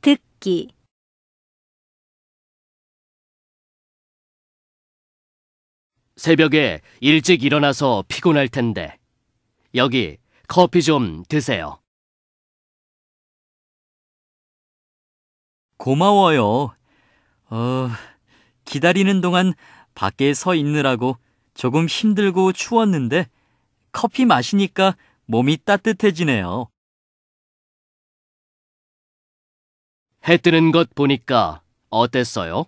듣기 새벽에 일찍 일어나서 피곤할 텐데 여기 커피 좀 드세요. 고마워요. 어, 기다리는 동안 밖에 서 있느라고 조금 힘들고 추웠는데 커피 마시니까 몸이 따뜻해지네요. 해 뜨는 것 보니까 어땠어요?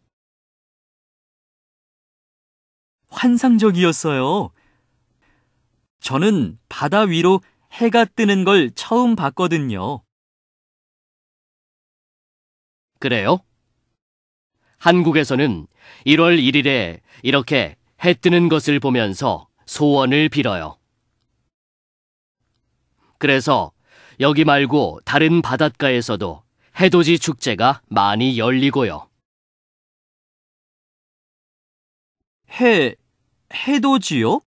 환상적이었어요. 저는 바다 위로 해가 뜨는 걸 처음 봤거든요. 그래요? 한국에서는 1월 1일에 이렇게 해 뜨는 것을 보면서 소원을 빌어요. 그래서 여기 말고 다른 바닷가에서도 해돋이 축제가 많이 열리고요. 해, 해돋이요?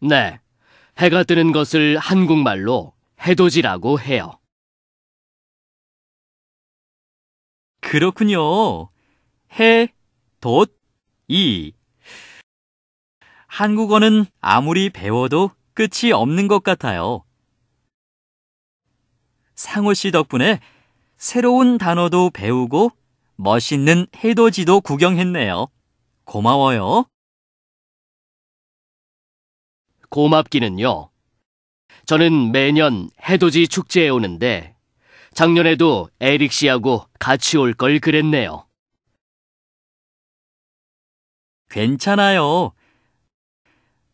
네. 해가 뜨는 것을 한국말로 해돋이라고 해요. 그렇군요. 해, 돋, 이. 한국어는 아무리 배워도 끝이 없는 것 같아요. 상호 씨 덕분에 새로운 단어도 배우고 멋있는 해돋이도 구경했네요. 고마워요. 고맙기는요. 저는 매년 해돋이 축제에 오는데 작년에도 에릭 씨하고 같이 올 걸 그랬네요. 괜찮아요.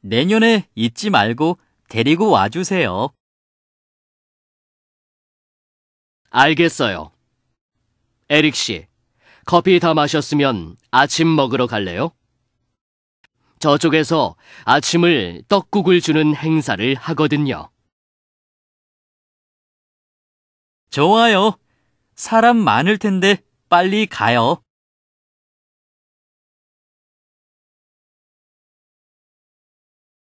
내년에 잊지 말고 데리고 와주세요. 알겠어요. 에릭 씨, 커피 다 마셨으면 아침 먹으러 갈래요? 저쪽에서 아침을 떡국을 주는 행사를 하거든요. 좋아요. 사람 많을 텐데 빨리 가요.